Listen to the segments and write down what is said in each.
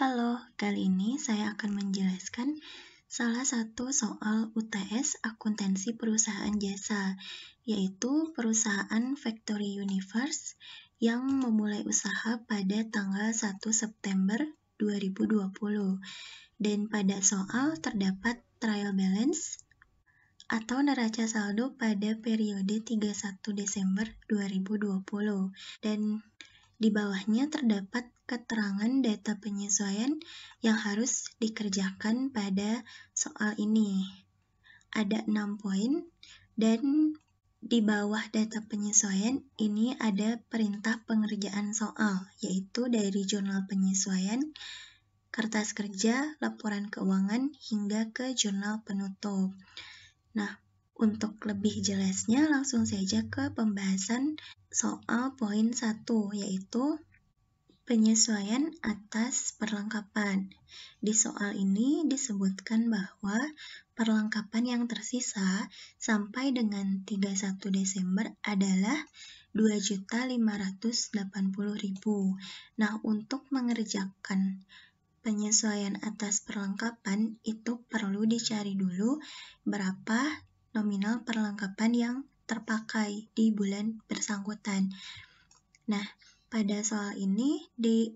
Halo, kali ini saya akan menjelaskan salah satu soal UTS akuntansi perusahaan jasa, yaitu perusahaan Factory Universe yang memulai usaha pada tanggal 1 September 2020. Dan pada soal terdapat trial balance atau neraca saldo pada periode 31 Desember 2020. Dan di bawahnya terdapat keterangan data penyesuaian yang harus dikerjakan pada soal ini. Ada 6 poin dan di bawah data penyesuaian ini ada perintah pengerjaan soal, yaitu dari jurnal penyesuaian, kertas kerja, laporan keuangan, hingga ke jurnal penutup. Nah, untuk lebih jelasnya langsung saja ke pembahasan soal poin 1 yaitu penyesuaian atas perlengkapan. Di soal ini disebutkan bahwa perlengkapan yang tersisa sampai dengan 31 Desember adalah 2.580.000. Nah, untuk mengerjakan penyesuaian atas perlengkapan itu perlu dicari dulu berapa nominal perlengkapan yang terpakai di bulan bersangkutan. Nah, pada soal ini di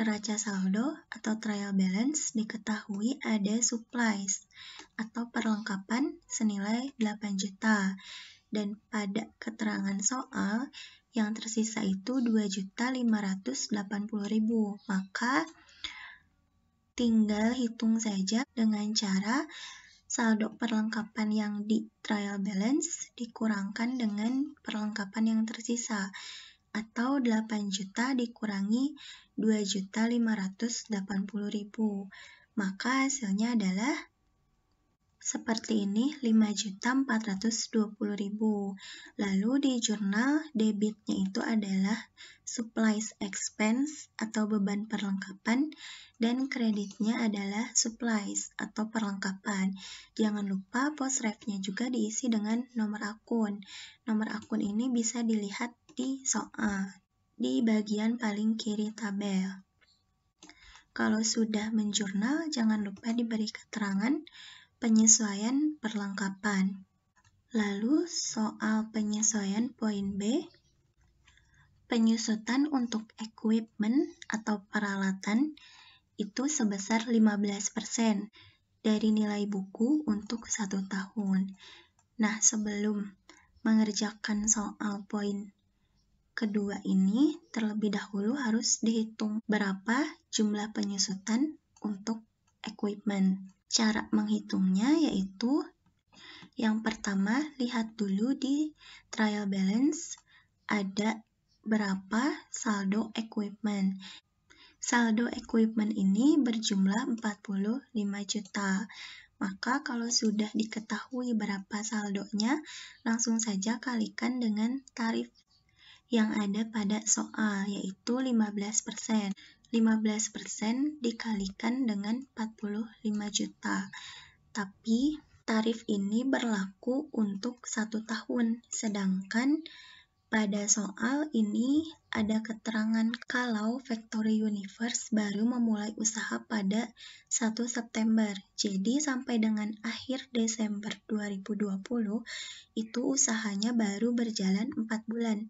neraca saldo atau trial balance diketahui ada supplies atau perlengkapan senilai 8 juta dan pada keterangan soal yang tersisa itu 2.580.000. Maka tinggal hitung saja dengan cara saldo perlengkapan yang di trial balance dikurangkan dengan perlengkapan yang tersisa atau 8 juta dikurangi 2.580.000. Maka hasilnya adalah seperti ini 5.420.000. Lalu di jurnal debitnya itu adalah supplies expense atau beban perlengkapan dan kreditnya adalah supplies atau perlengkapan. Jangan lupa post refnya juga diisi dengan nomor akun. Nomor akun ini bisa dilihat di soal di bagian paling kiri tabel. Kalau sudah menjurnal, jangan lupa diberi keterangan penyesuaian perlengkapan. Lalu soal penyesuaian poin B, penyusutan untuk equipment atau peralatan itu sebesar 15% dari nilai buku untuk satu tahun. Nah, sebelum mengerjakan soal poin kedua ini, terlebih dahulu harus dihitung berapa jumlah penyusutan untuk equipment. Cara menghitungnya yaitu yang pertama, lihat dulu di trial balance ada berapa saldo equipment. Saldo equipment ini berjumlah 45 juta. Maka kalau sudah diketahui berapa saldonya, langsung saja kalikan dengan tarif yang ada pada soal, yaitu 15%. 15% dikalikan dengan 45 juta. Tapi tarif ini berlaku untuk satu tahun, sedangkan pada soal ini ada keterangan kalau Factory Universe baru memulai usaha pada 1 September. Jadi sampai dengan akhir Desember 2020 itu usahanya baru berjalan 4 bulan.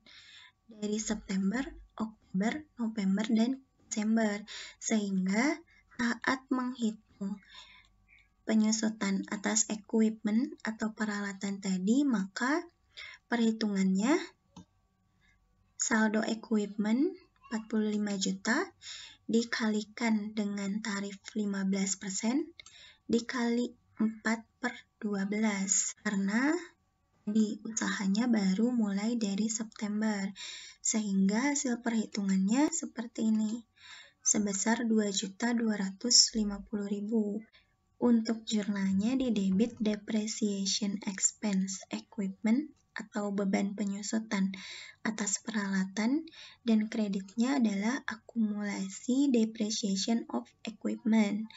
Dari September, Oktober, November, dan Desember, sehingga saat menghitung penyusutan atas equipment atau peralatan tadi, maka perhitungannya saldo equipment 45 juta dikalikan dengan tarif 15% dikali 4 per 12 karena di usahanya baru mulai dari September sehingga hasil perhitungannya seperti ini sebesar 2.250.000 untuk jurnalnya di debit depreciation expense equipment atau beban penyusutan atas peralatan dan kreditnya adalah akumulasi depreciation of equipment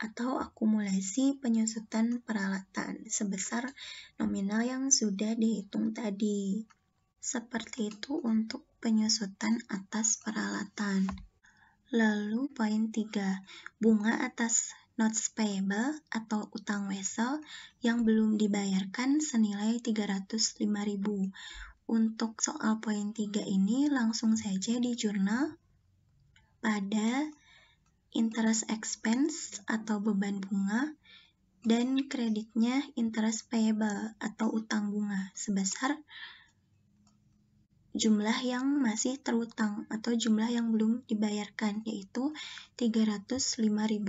atau akumulasi penyusutan peralatan sebesar nominal yang sudah dihitung tadi. Seperti itu untuk penyusutan atas peralatan. Lalu poin 3, bunga atas notes payable atau utang wesel yang belum dibayarkan senilai 305.000. Untuk soal poin 3 ini langsung saja di jurnal pada interest expense atau beban bunga dan kreditnya interest payable atau utang bunga sebesar jumlah yang masih terutang atau jumlah yang belum dibayarkan yaitu Rp305.000.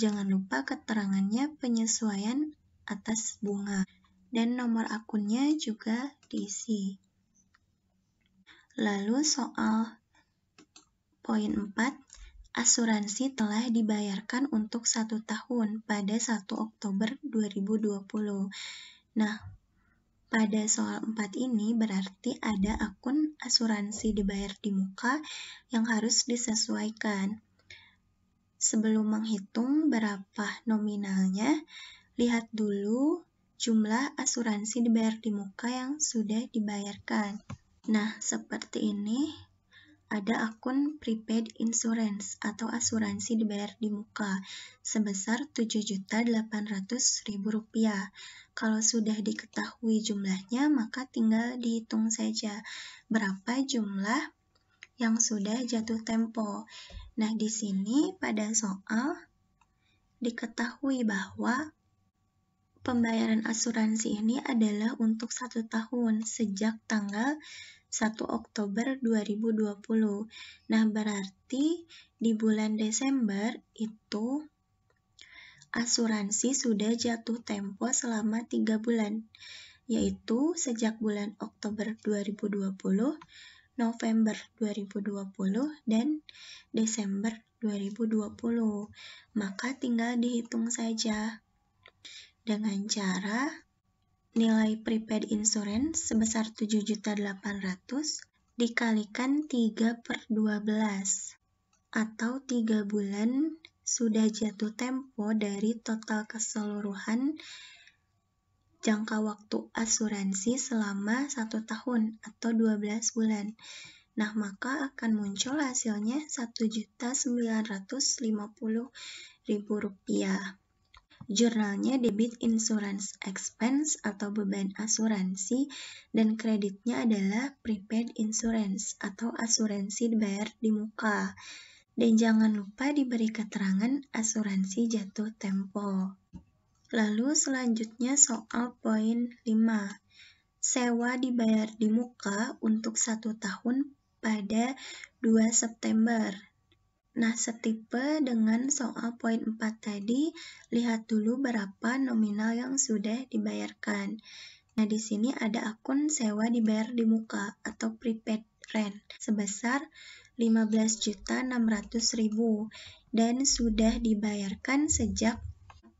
Jangan lupa keterangannya penyesuaian atas bunga dan nomor akunnya juga diisi. Lalu soal poin 4, asuransi telah dibayarkan untuk satu tahun pada 1 Oktober 2020. Nah, pada soal 4 ini berarti ada akun asuransi dibayar di muka yang harus disesuaikan. Sebelum menghitung berapa nominalnya, lihat dulu jumlah asuransi dibayar di muka yang sudah dibayarkan. Nah, seperti ini ada akun prepaid insurance atau asuransi dibayar di muka sebesar Rp7.800.000. Kalau sudah diketahui jumlahnya, maka tinggal dihitung saja berapa jumlah yang sudah jatuh tempo. Nah, di sini pada soal diketahui bahwa pembayaran asuransi ini adalah untuk satu tahun sejak tanggal 1 Oktober 2020. Nah, berarti di bulan Desember itu asuransi sudah jatuh tempo selama 3 bulan, yaitu sejak bulan Oktober 2020, November 2020, dan Desember 2020. Maka tinggal dihitung saja dengan cara nilai prepaid insurance sebesar 7.800 dikalikan 3 per 12 atau 3 bulan sudah jatuh tempo dari total keseluruhan jangka waktu asuransi selama 1 tahun atau 12 bulan. Nah, maka akan muncul hasilnya 1.950.000 rupiah. Jurnalnya Debit Insurance Expense atau beban asuransi dan kreditnya adalah Prepaid Insurance atau asuransi dibayar di muka. Dan jangan lupa diberi keterangan asuransi jatuh tempo. Lalu selanjutnya soal poin 5. Sewa dibayar di muka untuk satu tahun pada 2 September Nah, setipe dengan soal poin 4 tadi, lihat dulu berapa nominal yang sudah dibayarkan. Nah, di sini ada akun sewa dibayar di muka atau prepaid rent sebesar 15.600.000 dan sudah dibayarkan sejak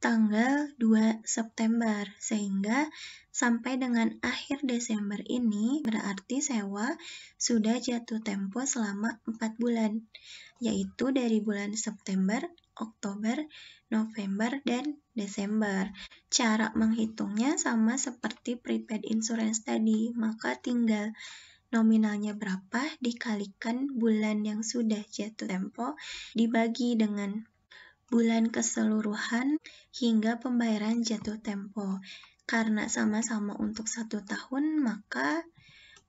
tanggal 2 September sehingga sampai dengan akhir Desember ini berarti sewa sudah jatuh tempo selama 4 bulan, yaitu dari bulan September, Oktober, November, dan Desember. Cara menghitungnya sama seperti prepaid insurance tadi, maka tinggal nominalnya berapa dikalikan bulan yang sudah jatuh tempo dibagi dengan bulan keseluruhan hingga pembayaran jatuh tempo. Karena sama-sama untuk satu tahun, maka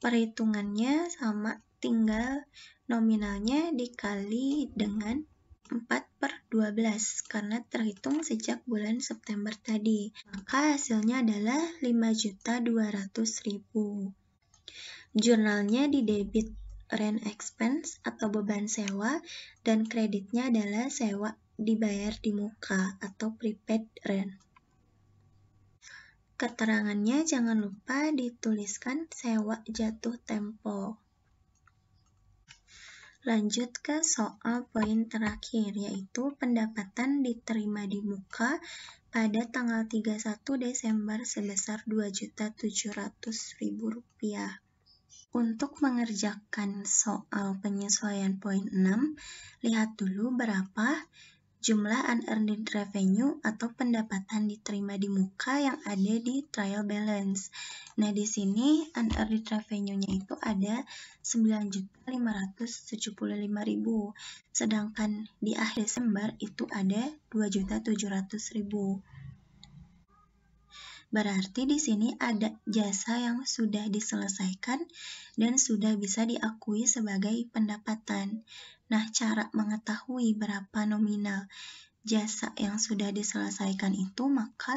perhitungannya sama tinggal nominalnya dikali dengan 4 per 12 karena terhitung sejak bulan September tadi. Maka hasilnya adalah 5.200.000. Jurnalnya di debit rent expense atau beban sewa dan kreditnya adalah sewa dibayar di muka atau prepaid rent. Keterangannya jangan lupa dituliskan sewa jatuh tempo. Lanjut ke soal poin terakhir, yaitu pendapatan diterima di muka pada tanggal 31 Desember sebesar Rp2.700.000. Untuk mengerjakan soal penyesuaian poin 6, lihat dulu berapa jumlah unearned revenue atau pendapatan diterima di muka yang ada di trial balance. Nah, di sini unearned revenue-nya itu ada 9.575.000, sedangkan di akhir Desember itu ada 2.700.000. Berarti di sini ada jasa yang sudah diselesaikan dan sudah bisa diakui sebagai pendapatan. Nah, cara mengetahui berapa nominal jasa yang sudah diselesaikan itu maka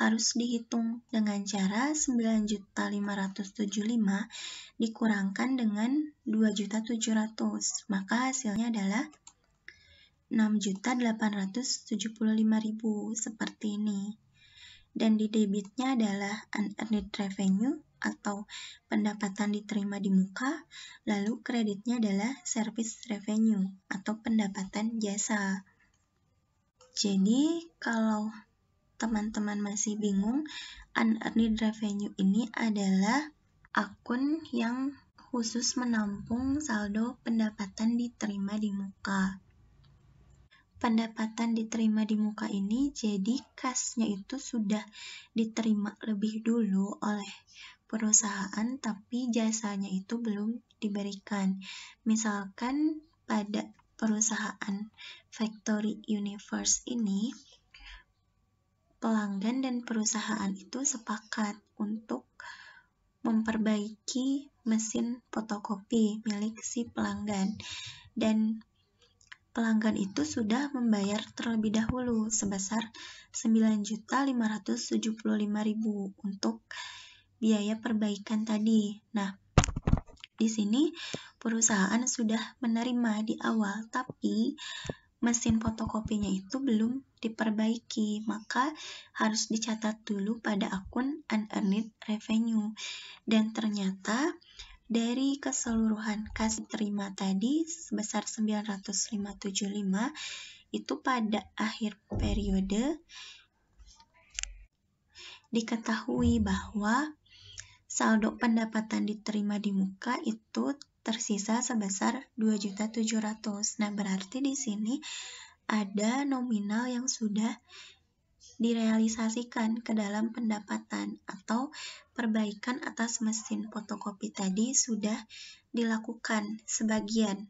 harus dihitung dengan cara 9.575 dikurangkan dengan 2.700 maka hasilnya adalah 6.875.000 seperti ini dan di debitnya adalah unearned revenue atau pendapatan diterima di muka, lalu kreditnya adalah service revenue atau pendapatan jasa. Jadi, kalau teman-teman masih bingung, unearned revenue ini adalah akun yang khusus menampung saldo pendapatan diterima di muka pendapatan diterima di muka ini, jadi kasnya itu sudah diterima lebih dulu oleh perusahaan, tapi jasanya itu belum diberikan. Misalkan pada perusahaan Factory Universe ini, pelanggan dan perusahaan itu sepakat untuk memperbaiki mesin fotokopi milik si pelanggan dan pelanggan itu sudah membayar terlebih dahulu sebesar 9.575.000 untuk biaya perbaikan tadi. Nah, di sini perusahaan sudah menerima di awal, tapi mesin fotokopinya itu belum diperbaiki, maka harus dicatat dulu pada akun unearned revenue. Dan ternyata dari keseluruhan kas terima tadi sebesar 9575 itu pada akhir periode diketahui bahwa saldo pendapatan diterima di muka itu tersisa sebesar 2.700. Nah, berarti di sini ada nominal yang sudah direalisasikan ke dalam pendapatan atau perbaikan atas mesin fotokopi tadi sudah dilakukan sebagian.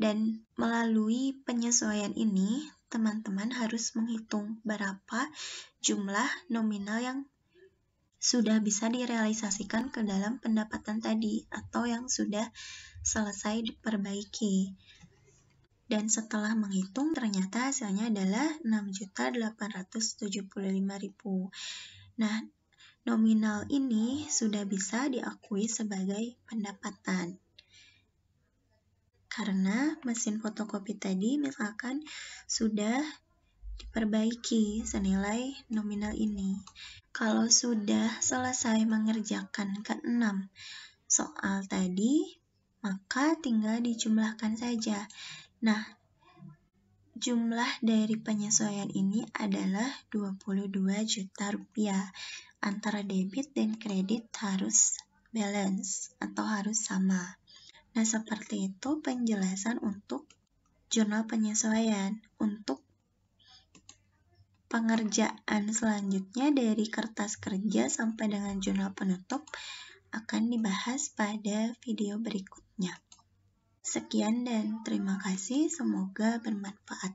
Dan melalui penyesuaian ini, teman-teman harus menghitung berapa jumlah nominal yang sudah bisa direalisasikan ke dalam pendapatan tadi atau yang sudah selesai diperbaiki dan setelah menghitung ternyata hasilnya adalah 6.875.000. Nah, nominal ini sudah bisa diakui sebagai pendapatan. Karena mesin fotokopi tadi misalkan sudah diperbaiki senilai nominal ini. Kalau sudah selesai mengerjakan keenam soal tadi, maka tinggal dijumlahkan saja. Nah, jumlah dari penyesuaian ini adalah 22 juta rupiah. Antara debit dan kredit harus balance atau harus sama. Nah, seperti itu penjelasan untuk jurnal penyesuaian. Untuk pengerjaan selanjutnya dari kertas kerja sampai dengan jurnal penutup akan dibahas pada video berikutnya. Sekian dan terima kasih, semoga bermanfaat.